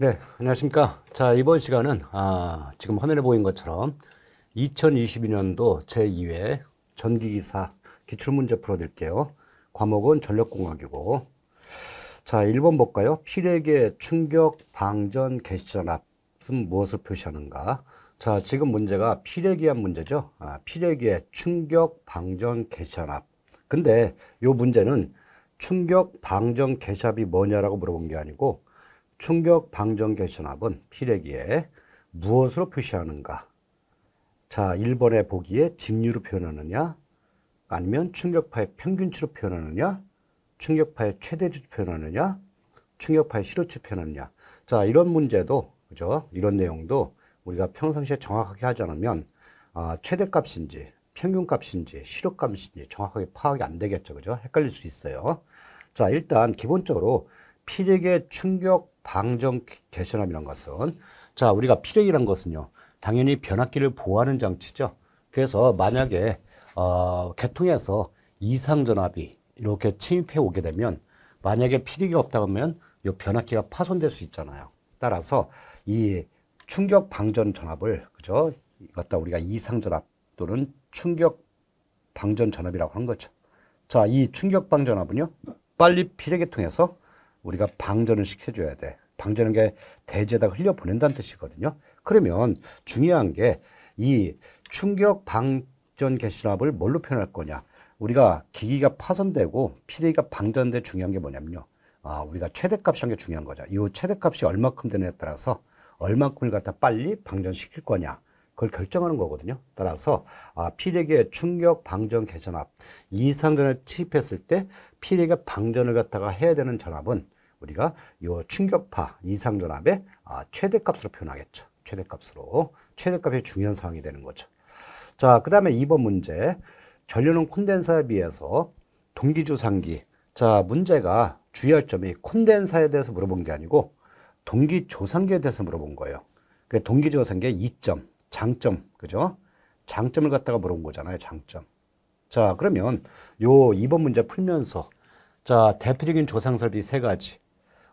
네, 안녕하십니까. 자, 이번 시간은 아, 지금 화면에 보인 것처럼 2022년도 제2회 전기기사 기출문제 풀어드릴게요. 과목은 전력공학이고 자, 1번 볼까요? 필에게 충격, 방전, 개시전압은 무엇을 표시하는가? 자, 지금 문제가 필에에한 문제죠. 아, 필액의 충격, 방전, 개시전압 근데 요 문제는 충격, 방전, 개시압이 뭐냐라고 물어본 게 아니고 충격 방정 개선압은 피레기에 무엇으로 표시하는가? 자, 1번에 보기에 직류로 표현하느냐? 아니면 충격파의 평균치로 표현하느냐? 충격파의 최대치로 표현하느냐? 충격파의 실어치 표현하느냐? 자, 이런 문제도, 그죠? 이런 내용도 우리가 평상시에 정확하게 하지 않으면 아, 최대값인지 평균값인지 실효값인지 정확하게 파악이 안 되겠죠. 그죠? 헷갈릴 수 있어요. 자, 일단 기본적으로 피력의 충격 방정 개선함이란 것은 자 우리가 피력이란 것은요 당연히 변압기를 보호하는 장치죠. 그래서 만약에 어, 개통해서 이상 전압이 이렇게 침입해 오게 되면 만약에 피력이 없다 그러면 이 변압기가 파손될 수 있잖아요. 따라서 이 충격 방전 전압을 그죠 갖다 우리가 이상 전압 또는 충격 방전 전압이라고 하는 거죠. 자, 이 충격 방전압은요 빨리 피력이 통해서 우리가 방전을 시켜줘야 돼. 방전한 게 대지에다 흘려 보낸다는 뜻이거든요. 그러면 중요한 게 이 충격 방전 개시납을 뭘로 표현할 거냐? 우리가 기기가 파손되고 PD가 방전돼 중요한 게 뭐냐면요. 아, 우리가 최대값이 란게 중요한 거죠. 이 최대값이 얼마큼 되느냐에 따라서 얼마큼을 갖다 빨리 방전시킬 거냐. 그걸 결정하는 거거든요. 따라서 아, 피력의 충격 방전 개전압 이 상전을 침입했을때 피력의 방전을 갖다가 해야 되는 전압은 우리가 요 충격파 이상 전압의 아, 최대값으로 표현하겠죠. 최대값으로 최대값이 중요한 상황이 되는 거죠. 자, 그 다음에 2번 문제 전류는 콘덴서에 비해서 동기주상기 자, 문제가 주의할 점이 콘덴서에 대해서 물어본 게 아니고 동기조상기에 대해서 물어본 거예요. 그 동기조상기의 이점 장점, 그죠? 장점을 갖다가 물어본 거잖아요, 장점. 자, 그러면 요 2번 문제 풀면서 자, 대표적인 조상설비 세 가지.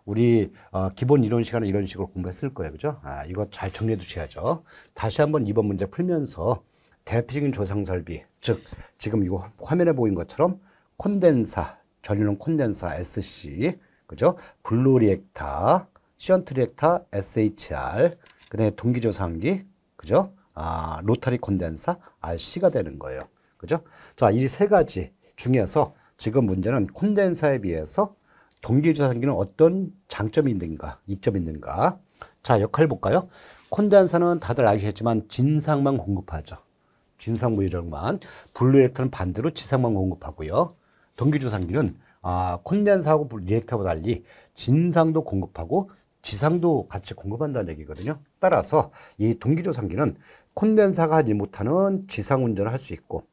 우리 어, 기본 이론 시간에 이런 식으로 공부했을 거예요. 그죠? 아, 이거 잘 정리해 두셔야죠. 다시 한번 2번 문제 풀면서 대표적인 조상설비, 즉 지금 이거 화면에 보인 것처럼 콘덴사, 전류는 콘덴사 SC, 그죠? 블루 리액타 시언트 리액타 SHR, 그다음에 동기조상기, 그죠? 아, 로터리 콘덴사 RC가 되는 거예요. 그죠? 자, 이 세 가지 중에서 지금 문제는 콘덴사에 비해서 동기주상기는 어떤 장점이 있는가, 이점이 있는가. 자, 역할 볼까요? 콘덴사는 다들 알겠지만 진상만 공급하죠. 진상 무이력만 블루 리액터는 반대로 지상만 공급하고요. 동기주상기는 아, 콘덴사하고 리액터와 달리 진상도 공급하고 지상도 같이 공급한다는 얘기거든요. 따라서 이 동기조산기는 콘덴사가 하지 못하는 지상운전을 할 수 있고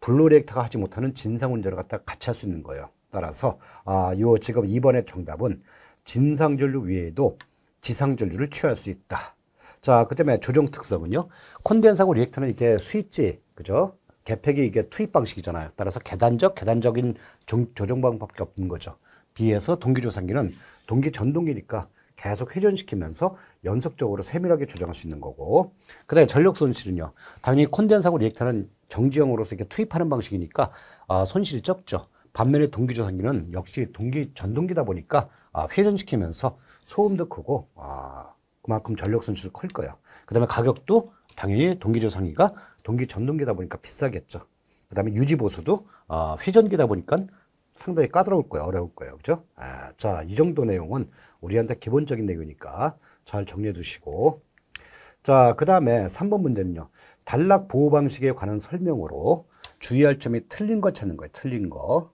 블루렉터가 하지 못하는 진상운전을 갖다 같이 할 수 있는 거예요. 따라서 아, 요 지금 이번에 정답은 진상전류 외에도 지상전류를 취할 수 있다. 자, 그다음에 조정 특성은요. 콘덴사고 리액터는 이렇게 스위치, 그죠? 개팩이 이게 투입 방식이잖아요. 따라서 계단적, 계단적인 조, 조정 방법밖에 없는 거죠. 비해서 동기조산기는 동기 전동기니까 계속 회전시키면서 연속적으로 세밀하게 조정할 수 있는 거고 그 다음에 전력 손실은요 당연히 콘덴서하고 리액터는 정지형으로서 이렇게 투입하는 방식이니까 아, 손실이 적죠 반면에 동기조산기는 역시 동기 전동기다 보니까 아, 회전시키면서 소음도 크고 아, 그만큼 전력 손실도 클 거예요 그 다음에 가격도 당연히 동기조산기가 동기 전동기다 보니까 비싸겠죠 그 다음에 유지보수도 아, 회전기다 보니까 상당히 까다로울 거예요. 어려울 거예요. 그죠? 아, 자, 이 정도 내용은 우리한테 기본적인 내용이니까 잘 정리해 두시고. 자, 그 다음에 3번 문제는요. 단락 보호 방식에 관한 설명으로 주의할 점이 틀린 거 찾는 거예요. 틀린 거.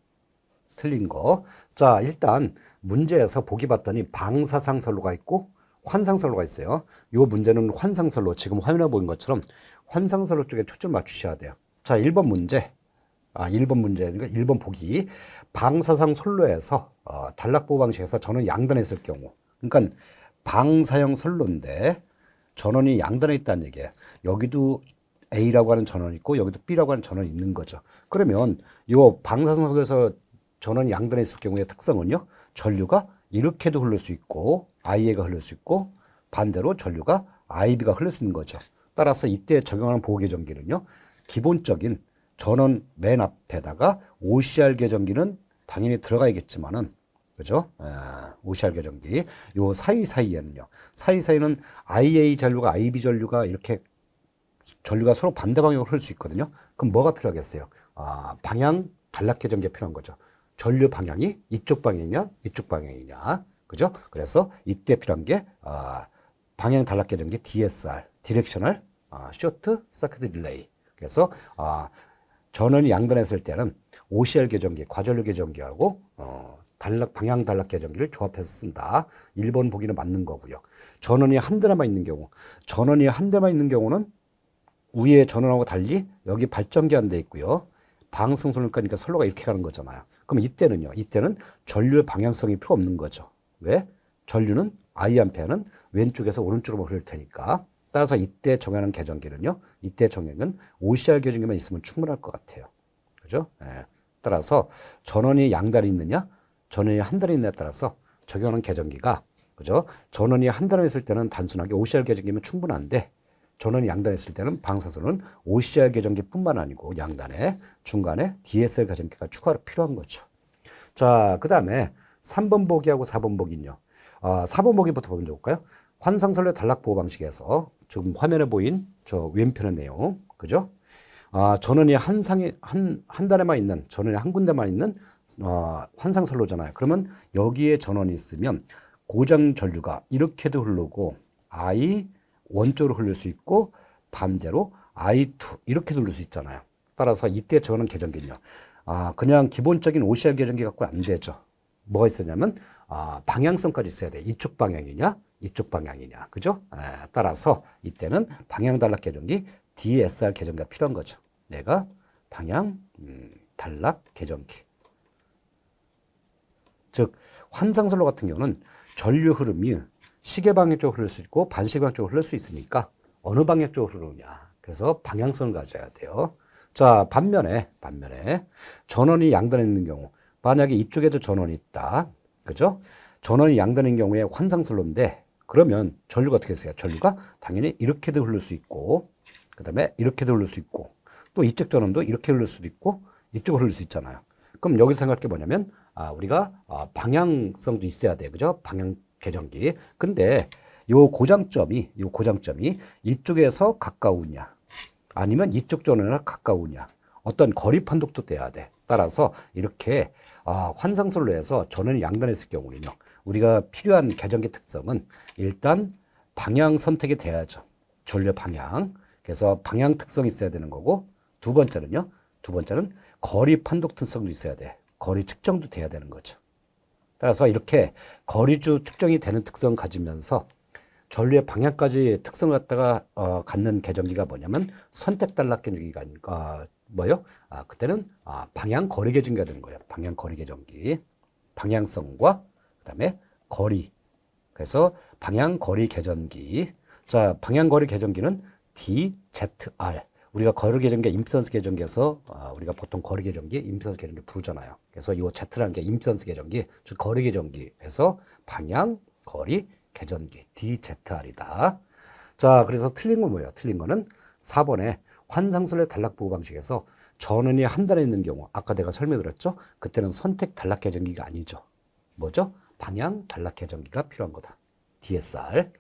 틀린 거. 자, 일단 문제에서 보기 봤더니 방사상설로가 있고 환상설로가 있어요. 요 문제는 환상설로 지금 화면에 보인 것처럼 환상설로 쪽에 초점 맞추셔야 돼요. 자, 1번 문제. 아, 1번 문제니까 1번 보기. 방사성 솔로에서, 어, 단락보 방식에서 전원이 양단에 있을 경우. 그러니까 방사형 솔로인데 전원이 양단에 있다는 얘기예요. 여기도 A라고 하는 전원이 있고 여기도 B라고 하는 전원이 있는 거죠. 그러면 이 방사성 솔로에서 전원이 양단에 있을 경우의 특성은요. 전류가 이렇게도 흐를 수 있고 IA가 흐를 수 있고 반대로 전류가 IB가 흐를 수 있는 거죠. 따라서 이때 적용하는 보호 계전기는요 기본적인 전원 맨 앞에다가 OCR 계정기는 당연히 들어가 야겠지만은 그죠? 에, 예, OCR 계정기 요 사이사이에는요. 사이사이는 IA 전류가 IB 전류가 이렇게 전류가 서로 반대 방향으로 흐를 수 있거든요. 그럼 뭐가 필요하겠어요? 아, 방향 단락 계정기 필요한 거죠. 전류 방향이 이쪽 방향이냐, 이쪽 방향이냐. 그죠? 그래서 이때 필요한 게 아, 방향 단락 계정기 DSR, 디렉셔널 아, 쇼트 서킷 릴레이. 그래서 아, 전원이 양단했을 때는 OCR 계정기, 과전류 계정기하고 어, 단락 방향 단락 계정기를 조합해서 쓴다. 1번 보기는 맞는 거고요. 전원이 한 대만 있는 경우, 전원이 한 대만 있는 경우는 위에 전원하고 달리 여기 발전기 안 돼 있고요. 방승선을 끄니까 선로가 이렇게 가는 거잖아요. 그럼 이때는요. 이때는 전류 방향성이 필요 없는 거죠. 왜? 전류는 아이암페는 왼쪽에서 오른쪽으로 흐를 테니까. 따라서 이때 정하는 계정기는요 이때 정액은 OCR 계정기만 있으면 충분할 것 같아요. 그죠? 예. 따라서 전원이 양달이 있느냐, 전원이 한 달이 있느냐에 따라서 적용하는 계정기가 그죠? 전원이 한 달에 있을 때는 단순하게 OCR 계정기면 충분한데 전원이 양단에 있을 때는 방사선은 OCR 계정기뿐만 아니고 양단에 중간에 DSL 개정기가 추가로 필요한 거죠. 자, 그 다음에 3번 보기하고 4번 보기는요. 아, 4번 보기부터 보면 좋을까요 환상설레 단락 보호 방식에서 지금 화면에 보인 저 왼편의 내용, 그죠? 아, 전원이 한 상에 한, 한달에만 있는 전원이 한 군데만 있는 어, 환상선로잖아요. 그러면 여기에 전원이 있으면 고장 전류가 이렇게도 흐르고 I 원쪽으로 흘릴 수 있고 반대로 I2 이렇게 돌릴 수 있잖아요. 따라서 이때 저는 계정기는요. 아, 그냥 기본적인 OCR 계정기 갖고는 안 되죠. 뭐가 있었냐면 아, 방향성까지 있어야 돼. 이쪽 방향이냐, 이쪽 방향이냐. 그죠? 아, 따라서 이때는 방향 단락 계정이 DSR 계정과 필요한 거죠. 내가 방향 음, 단락 계정키. 즉 환상선로 같은 경우는 전류 흐름이 시계 방향 쪽으로 흐를 수 있고 반시계 방향 쪽으로 흐를 수 있으니까 어느 방향 쪽으로 흐르냐 그래서 방향성을 가져야 돼요. 자, 반면에, 반면에 전원이 양단에 있는 경우 만약에 이쪽에도 전원이 있다. 그죠? 전원이 양단인 경우에 환상선로인데 그러면 전류가 어떻게 되요 전류가 당연히 이렇게도 흐를 수 있고 그 다음에 이렇게도 흐를 수 있고 또 이쪽 전원도 이렇게 흐를 수도 있고 이쪽으로 흐를 수 있잖아요. 그럼 여기서 생각할 게 뭐냐면 아, 우리가 아, 방향성도 있어야 돼. 그죠? 방향 계정기. 근데 요 고장점이 요 고장점이 이쪽에서 가까우냐 아니면 이쪽 전원이나 가까우냐 어떤 거리 판독도 돼야 돼. 따라서 이렇게 아, 환상설로 해서 전원이 양단했을 경우는요. 우리가 필요한 개정기 특성은 일단 방향 선택이 돼야죠. 전류 방향. 그래서 방향 특성이 있어야 되는 거고 두 번째는요. 두 번째는 거리 판독 특성도 있어야 돼. 거리 측정도 돼야 되는 거죠. 따라서 이렇게 거리주 측정이 되는 특성을 가지면서 전류의 방향까지 특성을 갖다가 어, 갖는 계정기가 뭐냐면 선택 단락 계정기가 아니까 아, 뭐요? 아 그때는 아, 방향 거리 계정기가 되는 거예요. 방향 거리 계정기, 방향성과 그다음에 거리. 그래서 방향 거리 계전기 자, 방향 거리 계전기는 DZR. 우리가 거리 계정계 임피던스 계정기에서 아, 우리가 보통 거리 계정기 임피던스 계정기 부르잖아요. 그래서 이 Z라는 게 임피던스 계정기, 즉 거리 계정기그래서 방향, 거리, 계전기 DZR이다. 자, 그래서 틀린 건 뭐예요? 틀린 거는 4번에 환상설의 단락 보호 방식에서 전원이 한 단에 있는 경우 아까 내가 설명드렸죠? 그때는 선택 단락 계정기가 아니죠. 뭐죠? 방향 단락 계정기가 필요한 거다. DSR.